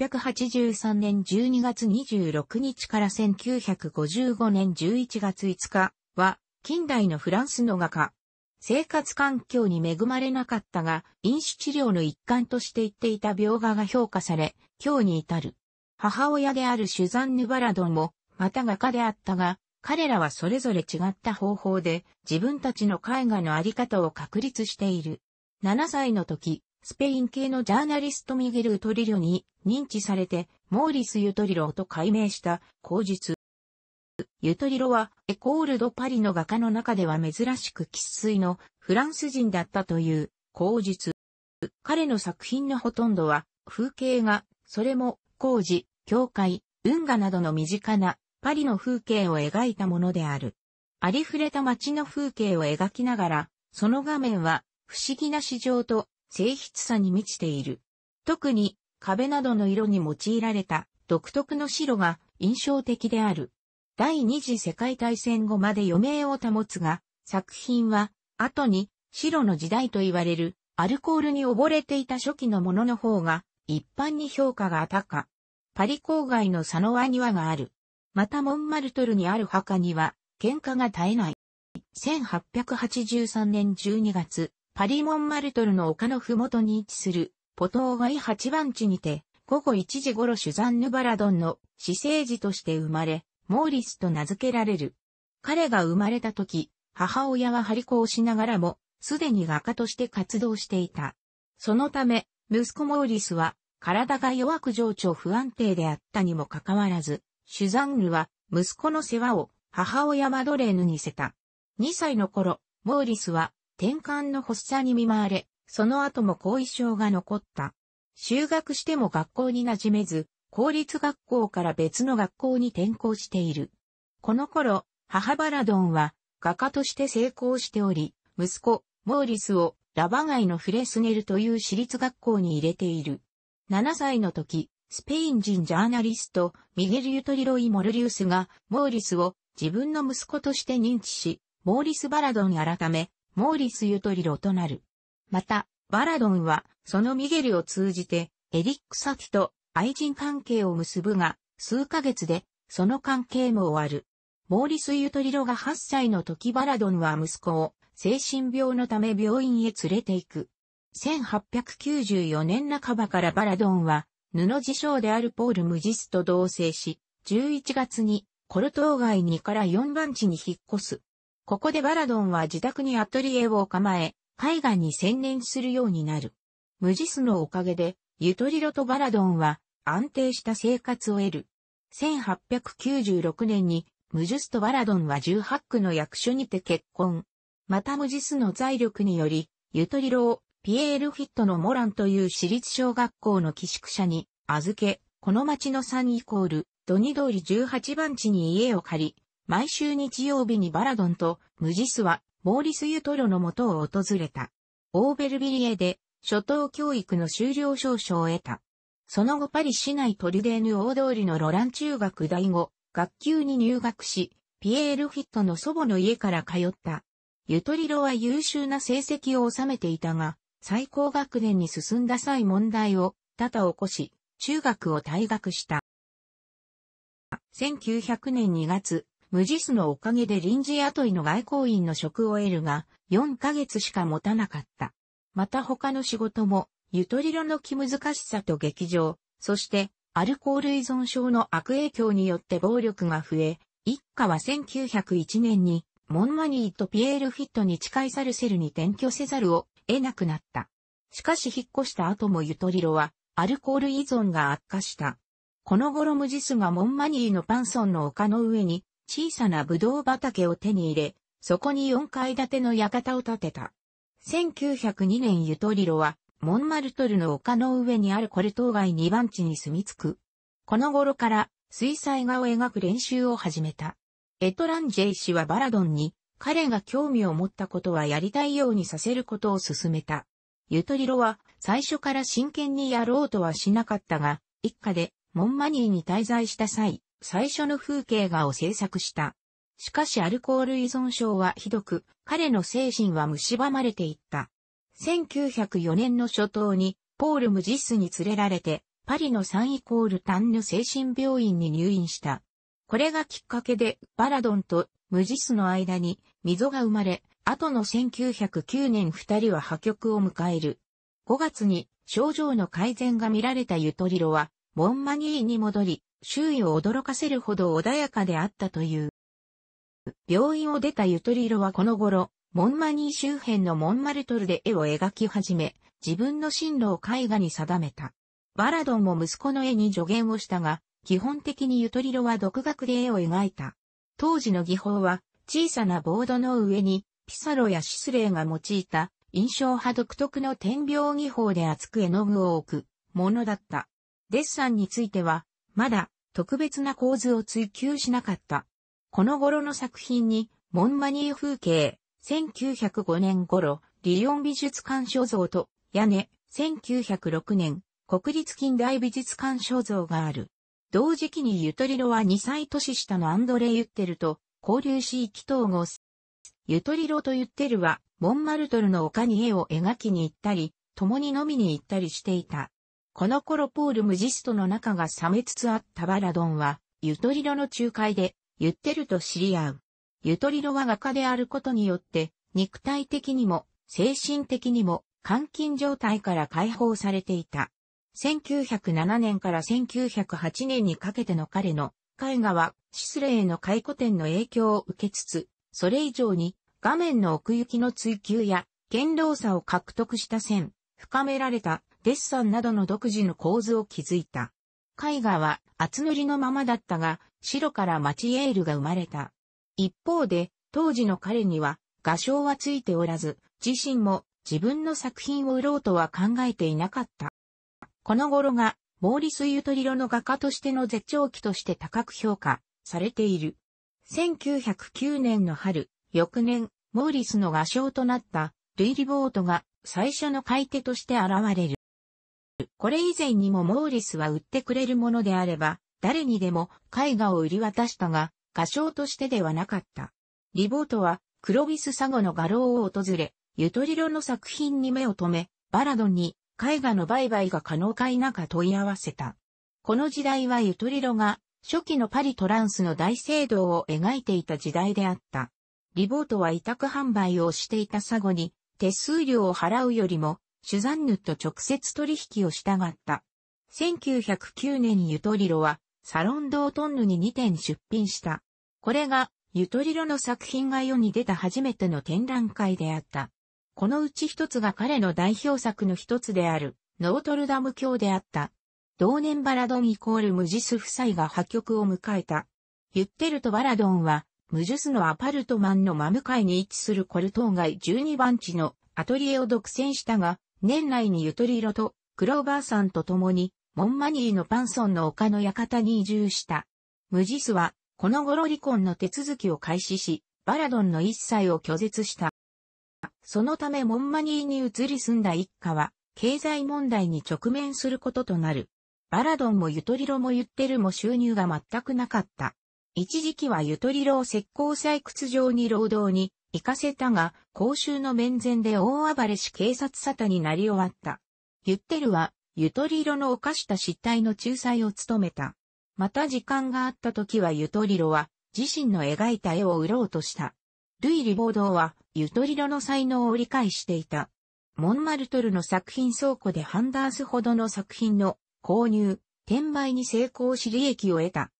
1883年12月26日から1955年11月5日は、近代のフランスの画家。生活環境に恵まれなかったが、飲酒治療の一環として言っていた描画が評価され、今日に至る。母親であるシュザンヌ・バラドンも、また画家であったが、彼らはそれぞれ違った方法で自分たちの絵画のあり方を確立している。7歳の時、スペイン系のジャーナリストミゲル・ウトリロに認知されて、モーリス・ユトリロと改名した口述。ユトリロは、エコールド・パリの画家の中では珍しく喫水のフランス人だったという口述。彼の作品のほとんどは、風景画、それも、工事、教会、運河などの身近なパリの風景を描いたものである。ありふれた街の風景を描きながら、その画面は不思議な市場と静筆さに満ちている。特に壁などの色に用いられた独特の白が印象的である。第二次世界大戦後まで余命を保つが、作品は後に白の時代と言われるアルコールに溺れていた初期のものの方が一般に評価が高。パリ郊外のサノワ庭がある。またモンマルトルにある墓には喧嘩が絶えない。1883年12月、パリモンマルトルの丘のふもとに位置する、ポトーガイ8番地にて、午後1時頃シュザンヌ・バラドンの私生児として生まれ、モーリスと名付けられる。彼が生まれた時、母親は張り子をしながらも、すでに画家として活動していた。そのため、息子モーリスは、体が弱く情緒不安定であったにもかかわらず、シュザンヌは、息子の世話を、母親マドレーヌにせた。2歳の頃、モーリスは、転換の発作に見舞われ、その後も後遺症が残った。修学しても学校に馴染めず、公立学校から別の学校に転校している。この頃、母バラドンは画家として成功しており、息子、モーリスをラバガイのフレスネルという私立学校に入れている。7歳の時、スペイン人ジャーナリスト、ミゲル・ユトリロイ・モルリウスが、モーリスを自分の息子として認知し、モーリス・バラドン改め、モーリス・ユトリロとなる。また、バラドンは、そのミゲルを通じて、エリック・サキと愛人関係を結ぶが、数ヶ月で、その関係も終わる。モーリス・ユトリロが8歳の時バラドンは息子を精神病のため病院へ連れて行く。1894年半ばからバラドンは布辞書であるポール・ムジスと同棲し、11月にコルトー街にから4番地に引っ越す。ここでバラドンは自宅にアトリエを構え、絵画に専念するようになる。無実のおかげで、ゆとりろとバラドンは安定した生活を得る。1896年に、無実とバラドンは18区の役所にて結婚。また無実の財力により、ゆとりろをピエール・フィットのモランという私立小学校の寄宿舎に預け、この町の3イコール、ドニ通り18番地に家を借り、毎週日曜日にバラドンとムジスはモーリス・ユトロのもとを訪れた。オーベルビリエで初等教育の修了証書を得た。その後パリ市内トリデーヌ大通りのロラン中学第五学級に入学し、ピエール・フィットの祖母の家から通った。ユトリロは優秀な成績を収めていたが、最高学年に進んだ際問題を多々起こし、中学を退学した。1900年2月、無実のおかげで臨時雇いの外交員の職を得るが、4ヶ月しか持たなかった。また他の仕事も、ゆとりろの気難しさと劇場、そして、アルコール依存症の悪影響によって暴力が増え、一家は1901年に、モンマニーとピエール・フィットに近いサルセルに転居せざるを得なくなった。しかし引っ越した後もゆとりろは、アルコール依存が悪化した。この頃無実がモンマニーのパンソンの丘の上に、小さなブドウ畑を手に入れ、そこに4階建ての館を建てた。1902年ユトリロは、モンマルトルの丘の上にあるコル島外2番地に住み着く。この頃から、水彩画を描く練習を始めた。エトランジェイ氏はバラドンに、彼が興味を持ったことはやりたいようにさせることを勧めた。ユトリロは、最初から真剣にやろうとはしなかったが、一家で、モンマニーに滞在した際、最初の風景画を制作した。しかしアルコール依存症はひどく、彼の精神は蝕まれていった。1904年の初頭に、ポール・ムジスに連れられて、パリのサンイコール・タンヌ精神病院に入院した。これがきっかけで、バラドンとムジスの間に溝が生まれ、後の1909年二人は破局を迎える。5月に症状の改善が見られたユトリロは、モンマニーに戻り、周囲を驚かせるほど穏やかであったという。病院を出たゆとりろはこの頃、モンマニー周辺のモンマルトルで絵を描き始め、自分の進路を絵画に定めた。バラドンも息子の絵に助言をしたが、基本的にゆとりろは独学で絵を描いた。当時の技法は、小さなボードの上に、ピサロやシスレーが用いた、印象派独特の点描技法で厚く絵の具を置く、ものだった。デッサンについては、まだ特別な構図を追求しなかった。この頃の作品に、モンマニー風景、1905年頃、リヨン美術館肖像と、屋根、1906年、国立近代美術館肖像がある。同時期にゆとりろは2歳年下のアンドレ・ユッテルと交流し意気投合す。ゆとりろとユッテルは、モンマルトルの丘に絵を描きに行ったり、共に飲みに行ったりしていた。この頃ポール・ムジストの仲が冷めつつあったバラドンは、ゆとりろの仲介で、言ってると知り合う。ゆとりろは画家であることによって、肉体的にも、精神的にも、監禁状態から解放されていた。1907年から1908年にかけての彼の絵画は、シスレの回顧展の影響を受けつつ、それ以上に画面の奥行きの追求や、堅牢さを獲得した線、深められたデッサンなどの独自の構図を築いた。絵画は厚塗りのままだったが、白からマチエールが生まれた。一方で、当時の彼には、画商はついておらず、自身も自分の作品を売ろうとは考えていなかった。この頃が、モーリス・ユトリロの画家としての絶頂期として高く評価されている。1909年の春、翌年、モーリスの画商となったルイ・リボートが最初の買い手として現れる。これ以前にもモーリスは売ってくれるものであれば、誰にでも絵画を売り渡したが、画商としてではなかった。リボートは、クロビスサゴの画廊を訪れ、ゆとりろの作品に目を留め、バラドに絵画の売買が可能か否か問い合わせた。この時代はゆとりろが初期のパリトランスの大聖堂を描いていた時代であった。リボートは委託販売をしていたサゴに手数料を払うよりもシュザンヌと直接取引をしたがった。1909年にユトリロはサロンドートンヌに2点出品した。これがユトリロの作品が世に出た初めての展覧会であった。このうち一つが彼の代表作の一つであるノートルダム教であった。同年バラドンイコールムジス夫妻が破局を迎えた。ユッテルとバラドンはムジュスのアパルトマンの真向かいに位置するコルトン街12番地のアトリエを独占したが、年内にゆとりろと、クローバーさんと共に、モンマニーのパンソンの丘の館に移住した。ムジスは、この頃離婚の手続きを開始し、バラドンの一切を拒絶した。そのためモンマニーに移り住んだ一家は、経済問題に直面することとなる。バラドンもゆとりろもゆってるも収入が全くなかった。一時期はゆとりろを石膏採掘場に労働に行かせたが、公衆の面前で大暴れし警察沙汰になり終わった。ユッテルは、ゆとり色の犯した失態の仲裁を務めた。また時間があった時はゆとり色は、自身の描いた絵を売ろうとした。ルイ・リボードは、ゆとり色の才能を理解していた。モンマルトルの作品倉庫でハンダースほどの作品の購入、転売に成功し利益を得た。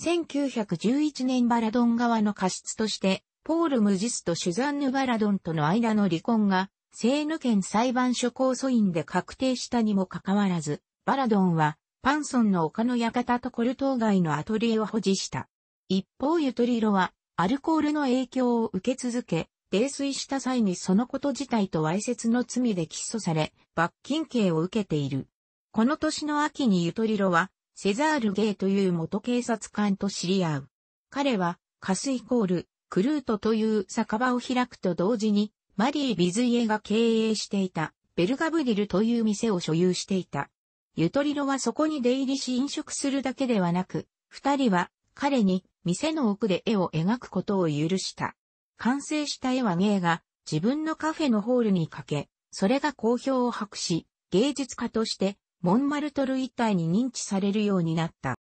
1911年バラドン側の過失としてポール・ムジスとシュザンヌ・バラドンとの間の離婚が、セーヌ県裁判所控訴院で確定したにもかかわらず、バラドンは、パンソンの丘の館とコルトー街のアトリエを保持した。一方ユトリロは、アルコールの影響を受け続け、泥酔した際にそのこと自体とわいせつの罪で起訴され、罰金刑を受けている。この年の秋にユトリロは、セザール・ゲイという元警察官と知り合う。彼は、カスイコール、クルートという酒場を開くと同時に、マリー・ビズイエが経営していた、ベルガブリルという店を所有していた。ユトリロはそこに出入りし飲食するだけではなく、二人は彼に店の奥で絵を描くことを許した。完成した絵は芸が自分のカフェのホールにかけ、それが好評を博し、芸術家としてモンマルトル一帯に認知されるようになった。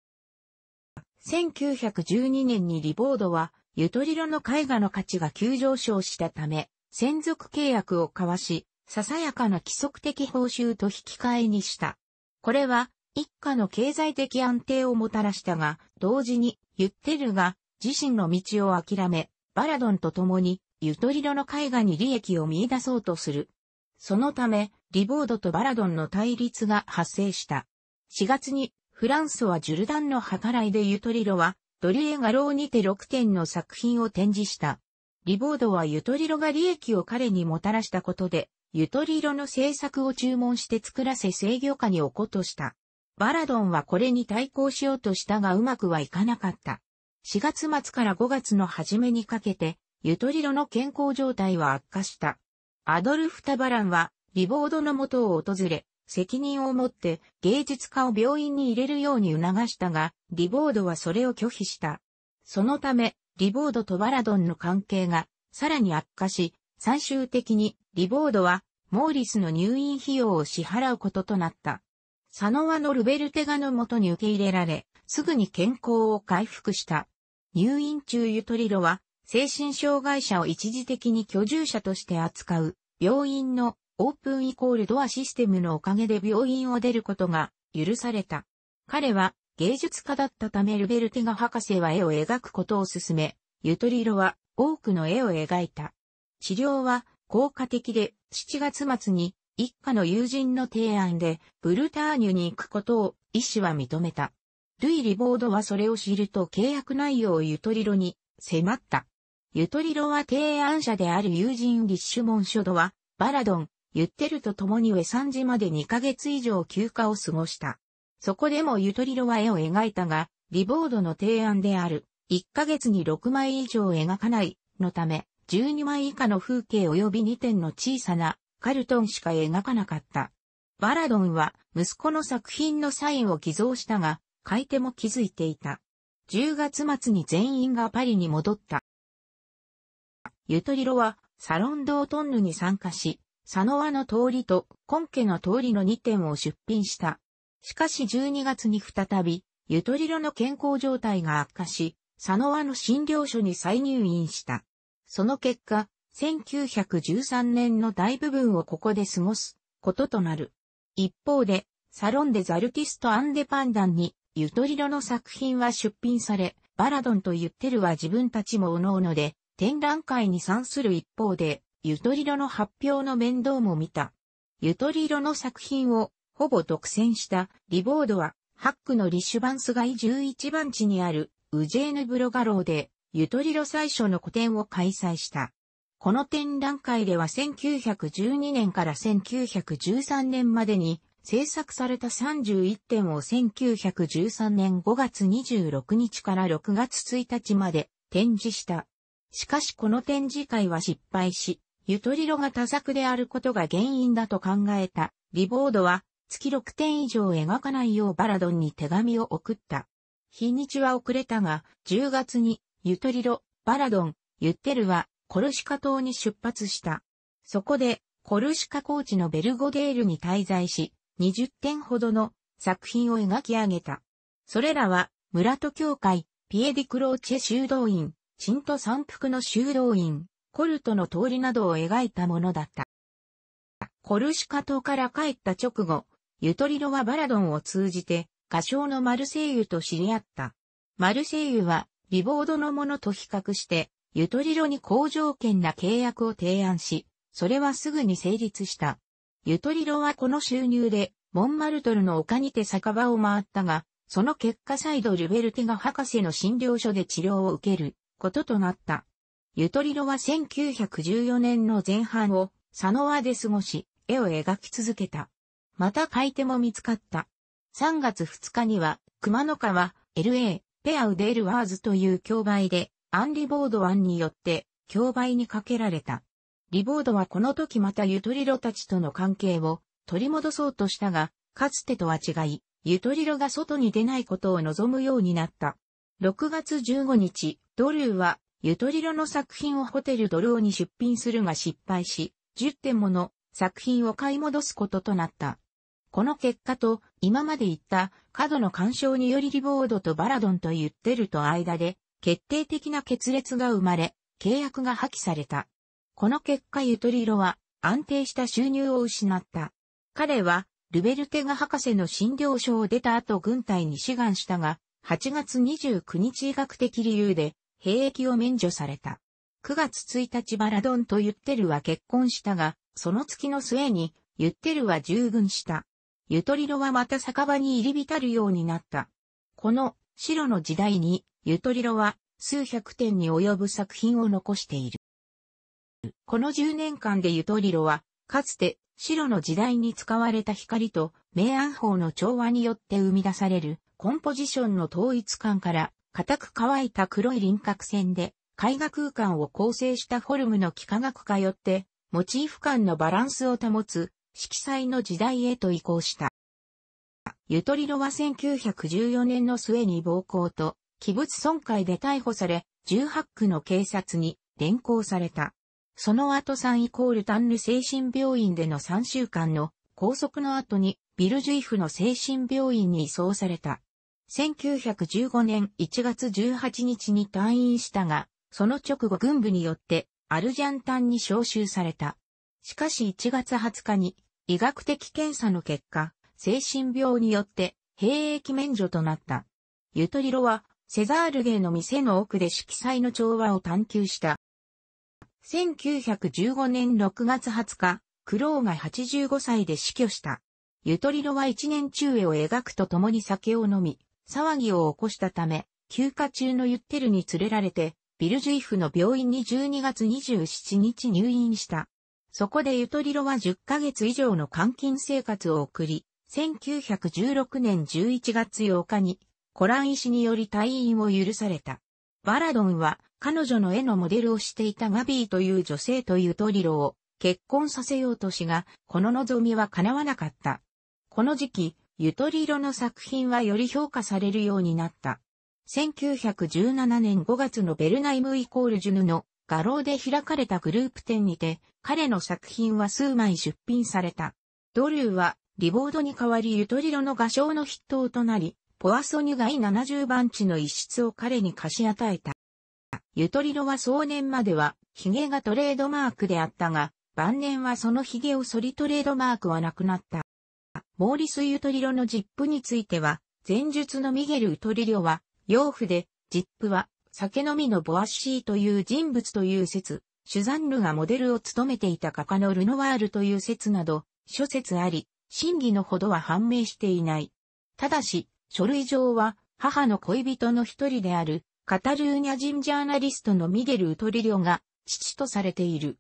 1912年にリボードはゆとりろの絵画の価値が急上昇したため、専属契約を交わし、ささやかな規則的報酬と引き換えにした。これは、一家の経済的安定をもたらしたが、同時に、ユッテルが自身の道を諦め、バラドンと共に、ゆとりろの絵画に利益を見出そうとする。そのため、リボードとバラドンの対立が発生した。4月に、フランスはジュルダンの計らいでゆとりろは、ドリエガローにて6点の作品を展示した。リボードはゆとりろが利益を彼にもたらしたことで、ゆとりろの制作を注文して作らせ制御下に置こうとした。バラドンはこれに対抗しようとしたがうまくはいかなかった。4月末から5月の初めにかけて、ゆとりろの健康状態は悪化した。アドルフ・タバランは、リボードの元を訪れ、責任を持って芸術家を病院に入れるように促したが、リボードはそれを拒否した。そのため、リボードとバラドンの関係がさらに悪化し、最終的にリボードはモーリスの入院費用を支払うこととなった。佐野はのルベルテガのもとに受け入れられ、すぐに健康を回復した。入院中ゆとりろは、精神障害者を一時的に居住者として扱う、病院のオープンイコールドアシステムのおかげで病院を出ることが許された。彼は芸術家だったためルベルテガ博士は絵を描くことを勧め、ゆとりろは多くの絵を描いた。治療は効果的で7月末に一家の友人の提案でブルターニュに行くことを医師は認めた。ルイ・リボードはそれを知ると契約内容をゆとりろに迫った。ゆとりろは提案者である友人リッシュモン・ショドはバラドン、言ってると共に上3時まで2ヶ月以上休暇を過ごした。そこでもゆとりろは絵を描いたが、リボードの提案である、1ヶ月に6枚以上描かない、のため、12枚以下の風景及び2点の小さな、カルトンしか描かなかった。バラドンは、息子の作品のサインを偽造したが、買い手も気づいていた。10月末に全員がパリに戻った。ゆとりろは、サロンドートンヌに参加し、佐野和の通りと根家の通りの2点を出品した。しかし12月に再び、ゆとりろの健康状態が悪化し、佐野和の診療所に再入院した。その結果、1913年の大部分をここで過ごすこととなる。一方で、サロンでザルキスト・アンデパンダンに、ゆとりろの作品は出品され、バラドンとユッテルは自分たちも各々で展覧会に参する一方で、ゆとりろの発表の面倒も見た。ゆとりろの作品をほぼ独占したリボードは、ハックのリシュバンス街11番地にあるウジェーヌブロガローで、ゆとりろ最初の個展を開催した。この展覧会では1912年から1913年までに制作された31点を1913年5月26日から6月1日まで展示した。しかしこの展示会は失敗し、ゆとりろが多作であることが原因だと考えた、リボードは、月6点以上描かないようバラドンに手紙を送った。日にちは遅れたが、10月に、ゆとりろ、バラドン、ユッテルは、コルシカ島に出発した。そこで、コルシカ高地のベルゴデールに滞在し、20点ほどの作品を描き上げた。それらは、村と教会、ピエディクローチェ修道院、チント三福の修道院、コルトの通りなどを描いたものだった。コルシカ島から帰った直後、ゆとりろはバラドンを通じて、歌唱のマルセイユと知り合った。マルセイユは、リボードのものと比較して、ゆとりろに好条件な契約を提案し、それはすぐに成立した。ゆとりろはこの収入で、モンマルトルの丘にて酒場を回ったが、その結果再度ルベルテが博士の診療所で治療を受けることとなった。ゆとりろは1914年の前半を佐野はで過ごし、絵を描き続けた。また買い手も見つかった。3月2日には、熊野川、LA、ペアウデールワーズという競売で、アンリボードワンによって、競売にかけられた。リボードはこの時またゆとりろたちとの関係を取り戻そうとしたが、かつてとは違い、ゆとりろが外に出ないことを望むようになった。6月15日、ドルーはゆとりろの作品をホテルドルオに出品するが失敗し、10点もの作品を買い戻すこととなった。この結果と、今まで言った過度の干渉によりリボードとバラドンと言ってると間で、決定的な決裂が生まれ、契約が破棄された。この結果ゆとりろは安定した収入を失った。彼は、ルベルテが博士の診療所を出た後軍隊に志願したが、8月29日医学的理由で兵役を免除された。9月1日バラドンとユッテルは結婚したが、その月の末にユッテルは従軍した。ゆとりろはまた酒場に入り浸るようになった。この白の時代にゆとりろは数百点に及ぶ作品を残している。この10年間でゆとりろは、かつて白の時代に使われた光と明暗法の調和によって生み出されるコンポジションの統一感から固く乾いた黒い輪郭線で、絵画空間を構成したフォルムの幾何学化よって、モチーフ間のバランスを保つ、色彩の時代へと移行した。ゆとりろは1914年の末に暴行と、器物損壊で逮捕され、18区の警察に連行された。その後3イコール単ヌ精神病院での3週間の拘束の後にビルジュイフの精神病院に移送された。1915年1月18日に退院したが、その直後軍部によってアルジャンタンに召集された。しかし1月20日に医学的検査の結果、精神病によって兵役免除となった。ゆとりろはセザールゲーの店の奥で色彩の調和を探求した。1915年6月20日、クロウが85歳で死去した。ゆとりろは一年中絵を描くとともに酒を飲み、騒ぎを起こしたため、休暇中のユッテルに連れられて、ビルジュイフの病院に12月27日入院した。そこでユトリロは10ヶ月以上の監禁生活を送り、1916年11月8日に、コラン医師により退院を許された。バラドンは、彼女の絵のモデルをしていたガビーという女性とユトリロを結婚させようとしが、この望みは叶わなかった。この時期、ゆとり色の作品はより評価されるようになった。1917年5月のベルナイムイコールジュヌの画廊で開かれたグループ展にて、彼の作品は数枚出品された。ドリューは、リボードに代わりゆとり色の画商の筆頭となり、ポアソニュがイ70番地の一室を彼に貸し与えた。ゆとり色は壮年までは、髭がトレードマークであったが、晩年はその髭を剃りトレードマークはなくなった。モーリス・ユトリロのジップについては、前述のミゲル・ウトリロは、養父で、ジップは、酒飲みのボアッシーという人物という説、シュザンヌがモデルを務めていた画家のルノワールという説など、諸説あり、真偽のほどは判明していない。ただし、書類上は、母の恋人の一人である、カタルーニャ人ジャーナリストのミゲル・ウトリリョが、父とされている。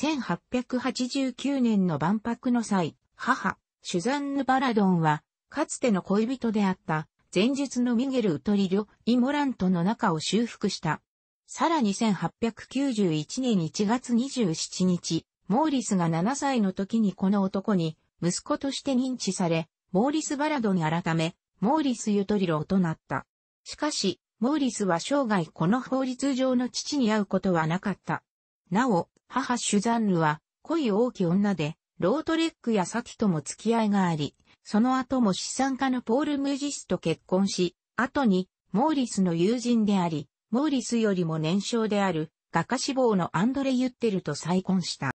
1889年の万博の際、母、シュザンヌ・バラドンは、かつての恋人であった、前述のミゲル・ウトリリョ・イモラントの中を修復した。さらに1891年1月27日、モーリスが7歳の時にこの男に、息子として認知され、モーリス・バラドン改め、モーリス・ユトリロとなった。しかし、モーリスは生涯この法律上の父に会うことはなかった。なお、母シュザンヌは、恋多き女で、ロートレックやサキとも付き合いがあり、その後も資産家のポール・ムジスと結婚し、後に、モーリスの友人であり、モーリスよりも年少である、画家志望のアンドレ・ユッテルと再婚した。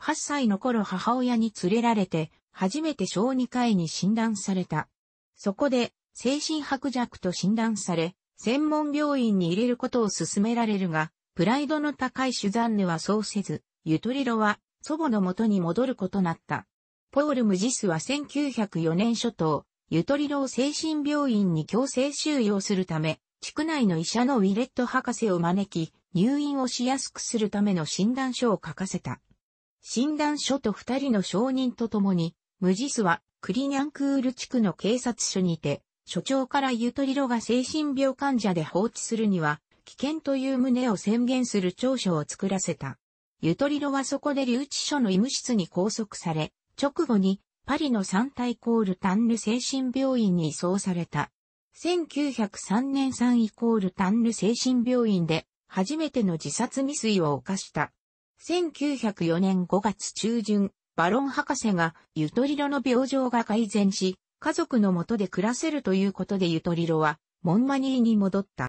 8歳の頃母親に連れられて、初めて小児科医に診断された。そこで、精神薄弱と診断され、専門病院に入れることを勧められるが、プライドの高いシュザンヌはそうせず、ユトリロは祖母の元に戻ることなった。ポール・ムジスは1904年初頭、ゆとり老精神病院に強制収容するため、地区内の医者のウィレット博士を招き、入院をしやすくするための診断書を書かせた。診断書と二人の証人と共に、ムジスはクリニャンクール地区の警察署にて、所長からゆとりろが精神病患者で放置するには、危険という旨を宣言する調書を作らせた。ゆとりろはそこで留置所の医務室に拘束され、直後にパリのサンタイコールタンル精神病院に移送された。1903年3イコールタンル精神病院で初めての自殺未遂を犯した。1904年5月中旬、バロン博士がゆとりろの病状が改善し、家族のもとで暮らせるということでゆとりろはモンマニーに戻った。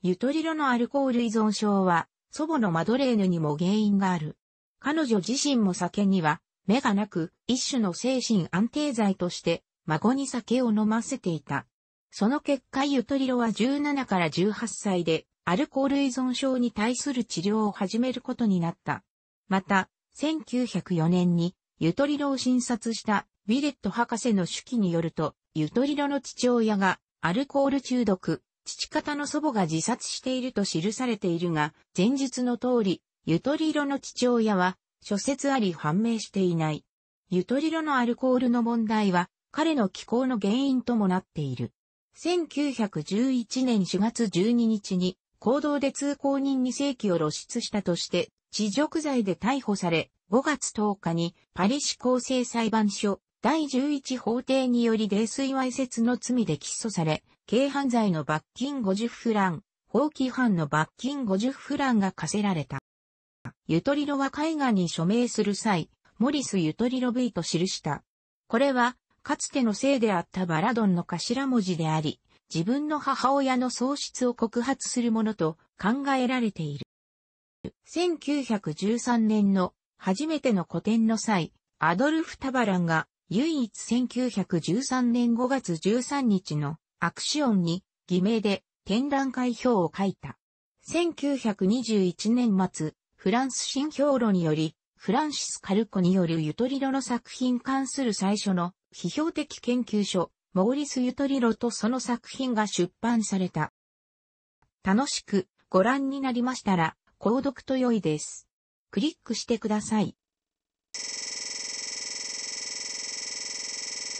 ゆとりろのアルコール依存症は祖母のマドレーヌにも原因がある。彼女自身も酒には目がなく、一種の精神安定剤として孫に酒を飲ませていた。その結果ゆとりろは17から18歳でアルコール依存症に対する治療を始めることになった。また、1904年にゆとりろを診察したウィレット博士の手記によると、ゆとりろの父親がアルコール中毒、父方の祖母が自殺していると記されているが、前述の通り、ゆとり色の父親は、諸説あり判明していない。ゆとり色のアルコールの問題は、彼の気候の原因ともなっている。1911年4月12日に、行動で通行人に正規を露出したとして、地辱罪で逮捕され、5月10日にパリ市公正裁判所第11法廷により泥酔わいの罪で起訴され、軽犯罪の罰金50フラン、法規犯の罰金50フランが課せられた。ゆとりろは絵画に署名する際、モリスゆとりろ V と記した。これは、かつての姓であったバラドンの頭文字であり、自分の母親の喪失を告発するものと考えられている。1913年の初めての古典の際、アドルフ・タバランが唯一1913年5月13日のアクシオンに偽名で展覧会表を書いた。1921年末、フランス新評論により、フランシス・カルコによるユトリロの作品関する最初の批評的研究書、モーリス・ユトリロとその作品が出版された。楽しくご覧になりましたら、購読と良いです。クリックしてください。